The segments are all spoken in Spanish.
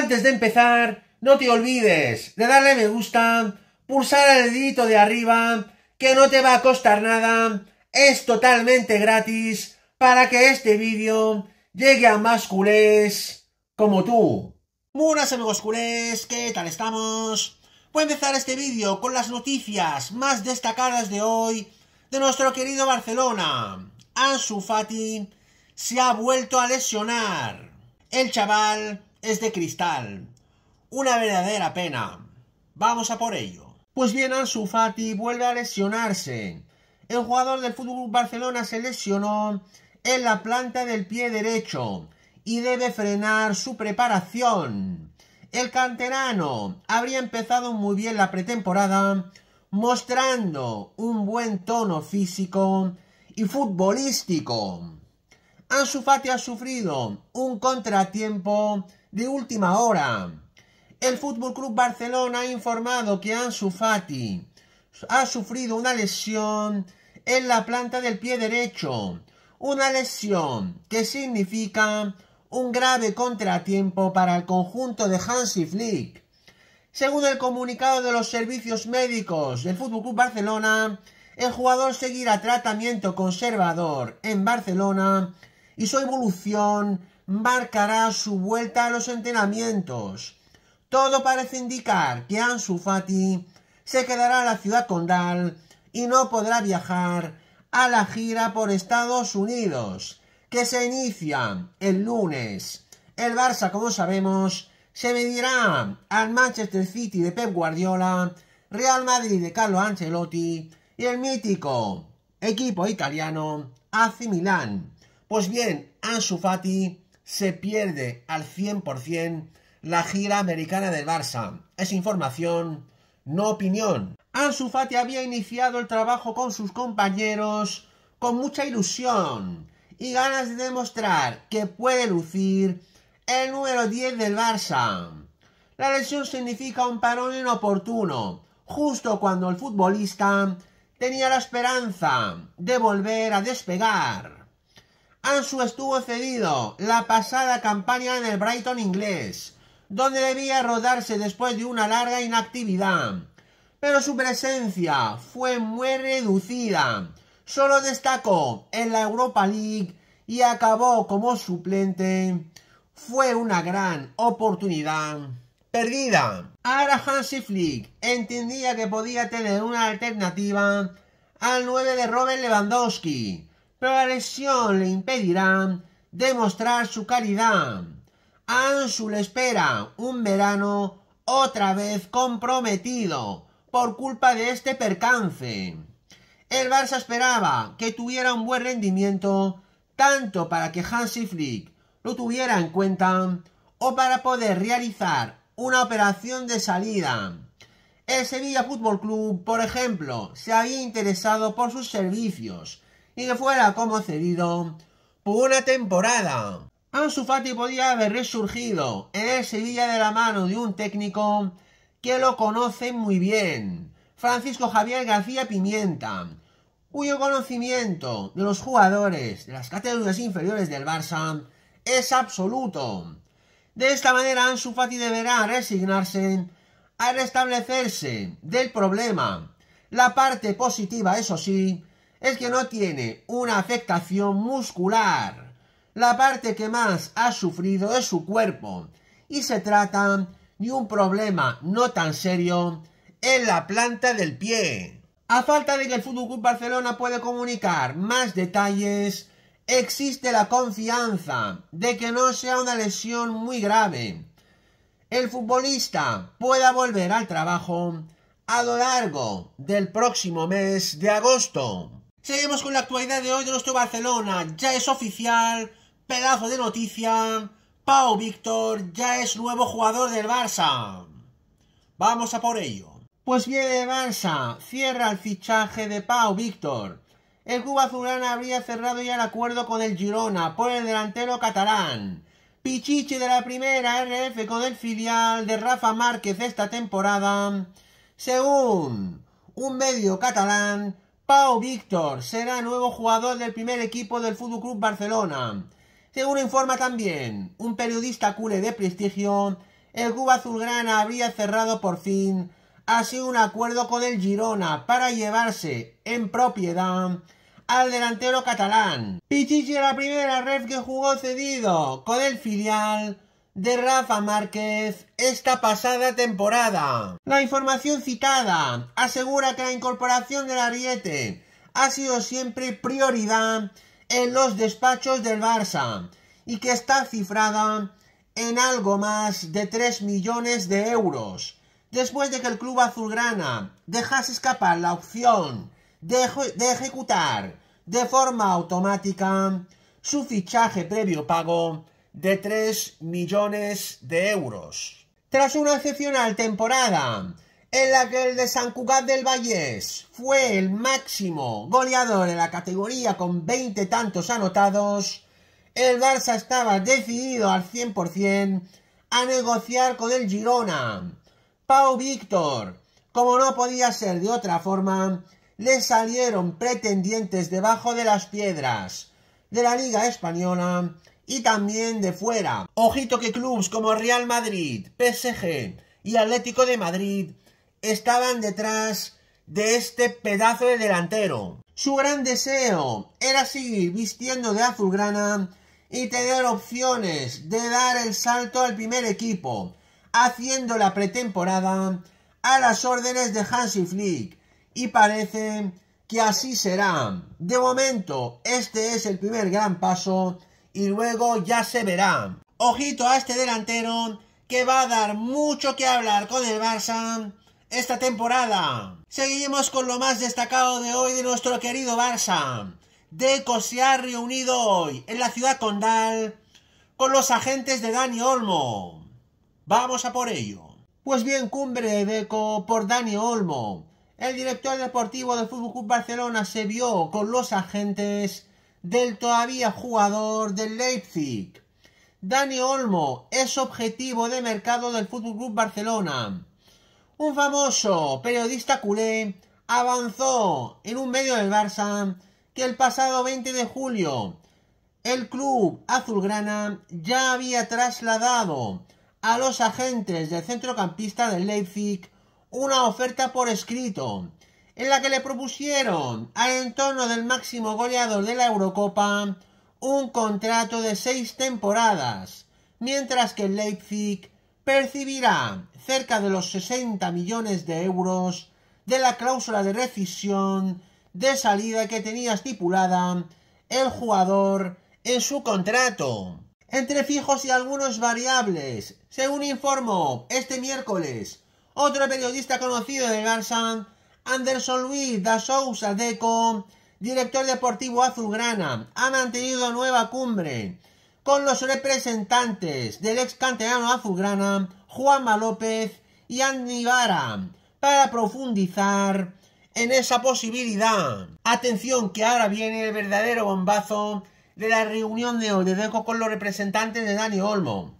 Antes de empezar, no te olvides de darle me gusta, pulsar el dedito de arriba, que no te va a costar nada, es totalmente gratis para que este vídeo llegue a más culés como tú. Buenas amigos culés, ¿qué tal estamos? Voy a empezar este vídeo con las noticias más destacadas de hoy de nuestro querido Barcelona. Ansu Fati se ha vuelto a lesionar. El chaval es de cristal. Una verdadera pena. Vamos a por ello. Pues bien, Ansu Fati vuelve a lesionarse. El jugador del Fútbol Barcelona se lesionó en la planta del pie derecho y debe frenar su preparación. El canterano habría empezado muy bien la pretemporada, mostrando un buen tono físico y futbolístico. Ansu Fati ha sufrido un contratiempo de última hora. El Fútbol Club Barcelona ha informado que Ansu Fati ha sufrido una lesión en la planta del pie derecho. Una lesión que significa un grave contratiempo para el conjunto de Hansi Flick. Según el comunicado de los servicios médicos del Fútbol Club Barcelona, el jugador seguirá tratamiento conservador en Barcelona y su evolución marcará su vuelta a los entrenamientos. Todo parece indicar que Ansu Fati se quedará en la ciudad condal y no podrá viajar a la gira por Estados Unidos, que se inicia el lunes. El Barça, como sabemos, se medirá al Manchester City de Pep Guardiola, Real Madrid de Carlo Ancelotti y el mítico equipo italiano AC Milán. Pues bien, Ansu Fati se pierde al 100% la gira americana del Barça. Es información, no opinión. Ansu había iniciado el trabajo con sus compañeros con mucha ilusión y ganas de demostrar que puede lucir el número 10 del Barça. La lesión significa un parón inoportuno, justo cuando el futbolista tenía la esperanza de volver a despegar. Ansu estuvo cedido la pasada campaña en el Brighton inglés, donde debía rodarse después de una larga inactividad. Pero su presencia fue muy reducida. Solo destacó en la Europa League y acabó como suplente. Fue una gran oportunidad perdida. Ahora Hansi Flick entendía que podía tener una alternativa al 9 de Robert Lewandowski, pero la lesión le impedirá demostrar su caridad. Ansu le espera un verano otra vez comprometido por culpa de este percance. El Barça esperaba que tuviera un buen rendimiento tanto para que Hansi Flick lo tuviera en cuenta o para poder realizar una operación de salida. El Sevilla Fútbol Club, por ejemplo, se había interesado por sus servicios y que fuera como cedido por una temporada. Ansu Fati podía haber resurgido en Sevilla de la mano de un técnico que lo conoce muy bien, Francisco Javier García Pimienta, cuyo conocimiento de los jugadores de las categorías inferiores del Barça es absoluto. De esta manera Ansu deberá resignarse a restablecerse del problema. La parte positiva, eso sí, es que no tiene una afectación muscular. La parte que más ha sufrido es su cuerpo y se trata de un problema no tan serio en la planta del pie. A falta de que el Fútbol Barcelona pueda comunicar más detalles, existe la confianza de que no sea una lesión muy grave. El futbolista pueda volver al trabajo a lo largo del próximo mes de agosto. Seguimos con la actualidad de hoy de nuestro Barcelona. Ya es oficial, pedazo de noticia. Pau Víctor ya es nuevo jugador del Barça. Vamos a por ello. Pues bien, el Barça cierra el fichaje de Pau Víctor. El Cuba Zulana habría cerrado ya el acuerdo con el Girona por el delantero catalán. Pichichi de la primera RF con el filial de Rafa Márquez esta temporada. Según un medio catalán, Pau Víctor será nuevo jugador del primer equipo del Fútbol Club Barcelona. Según informa también un periodista cule de prestigio, el club azulgrana habría cerrado por fin así un acuerdo con el Girona para llevarse en propiedad al delantero catalán. Pichichi la primera ref que jugó cedido con el filial de Rafa Márquez esta pasada temporada. La información citada asegura que la incorporación del Ariete ha sido siempre prioridad en los despachos del Barça y que está cifrada en algo más de 3 millones de euros. Después de que el club azulgrana dejase escapar la opción de, de ejecutar de forma automática su fichaje previo pago de 3 millones de euros. Tras una excepcional temporada en la que el de San Cugat del Vallés fue el máximo goleador en la categoría con 20 tantos anotados, el Barça estaba decidido al 100% a negociar con el Girona. Pau Víctor, como no podía ser de otra forma, le salieron pretendientes debajo de las piedras de la Liga Española y también de fuera. Ojito que clubes como Real Madrid, PSG y Atlético de Madrid estaban detrás de este pedazo de delantero. Su gran deseo era seguir vistiendo de azulgrana y tener opciones de dar el salto al primer equipo, haciendo la pretemporada a las órdenes de Hansi Flick. Y parece que así será. De momento, este es el primer gran paso y luego ya se verá. Ojito a este delantero que va a dar mucho que hablar con el Barça esta temporada. Seguimos con lo más destacado de hoy de nuestro querido Barça. Deco se ha reunido hoy en la ciudad condal con los agentes de Dani Olmo. Vamos a por ello. Pues bien, cumbre de Deco por Dani Olmo. El director deportivo del FC Barcelona se vio con los agentes del todavía jugador del Leipzig. Dani Olmo es objetivo de mercado del Fútbol Club Barcelona. Un famoso periodista culé avanzó en un medio del Barça que el pasado 20 de julio el club azulgrana ya había trasladado a los agentes del centrocampista del Leipzig una oferta por escrito en la que le propusieron al entorno del máximo goleador de la Eurocopa un contrato de seis temporadas, mientras que Leipzig percibirá cerca de los 60 millones de euros de la cláusula de rescisión de salida que tenía estipulada el jugador en su contrato. Entre fijos y algunos variables, según informó este miércoles otro periodista conocido de Barça, Anderson Luis da Souza Deco, director deportivo azulgrana, ha mantenido nueva cumbre con los representantes del ex canterano azulgrana Juanma López y Andy Vara para profundizar en esa posibilidad. Atención que ahora viene el verdadero bombazo de la reunión de hoy de Deco con los representantes de Dani Olmo.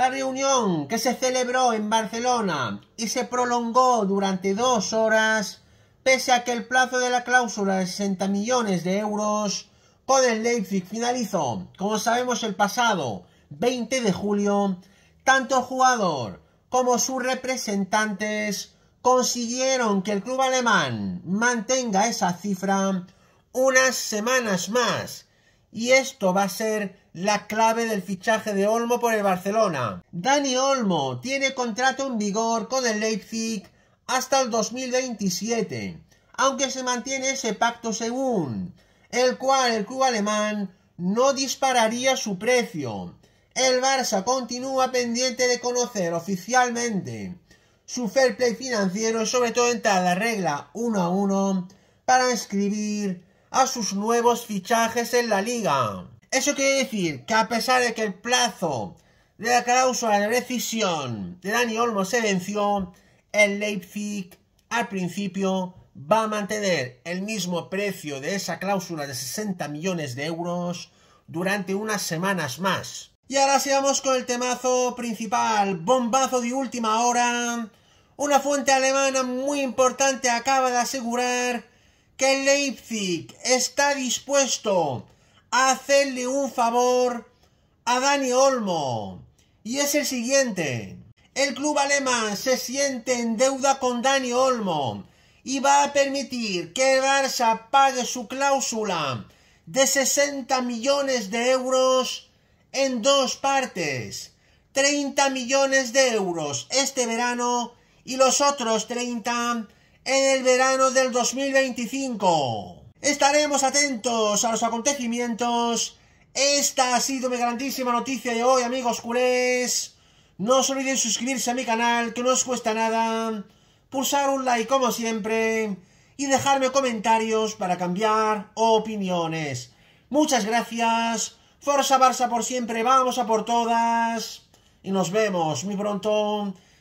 La reunión que se celebró en Barcelona y se prolongó durante dos horas, pese a que el plazo de la cláusula de 60 millones de euros con el Leipzig finalizó, como sabemos, el pasado 20 de julio, tanto el jugador como sus representantes consiguieron que el club alemán mantenga esa cifra unas semanas más y esto va a ser la clave del fichaje de Olmo por el Barcelona. Dani Olmo tiene contrato en vigor con el Leipzig hasta el 2027, aunque se mantiene ese pacto según, el cual el club alemán no dispararía su precio. El Barça continúa pendiente de conocer oficialmente su fair play financiero, sobre todo en la regla 1 a 1, para escribir a sus nuevos fichajes en la liga. Eso quiere decir que a pesar de que el plazo de la cláusula de decisión de Dani Olmo se venció, el Leipzig al principio va a mantener el mismo precio de esa cláusula de 60 millones de euros durante unas semanas más. Y ahora sigamos con el temazo principal, bombazo de última hora. Una fuente alemana muy importante acaba de asegurar que Leipzig está dispuesto a hacerle un favor a Dani Olmo. Y es el siguiente. El club alemán se siente en deuda con Dani Olmo y va a permitir que el Barça pague su cláusula de 60 millones de euros en dos partes. 30 millones de euros este verano y los otros 30 en el verano del 2025. Estaremos atentos a los acontecimientos. Esta ha sido mi grandísima noticia de hoy, amigos culés. No os olviden suscribirse a mi canal, que no os cuesta nada. Pulsar un like como siempre. Y dejarme comentarios para cambiar opiniones. Muchas gracias. Forza Barça por siempre. Vamos a por todas. Y nos vemos muy pronto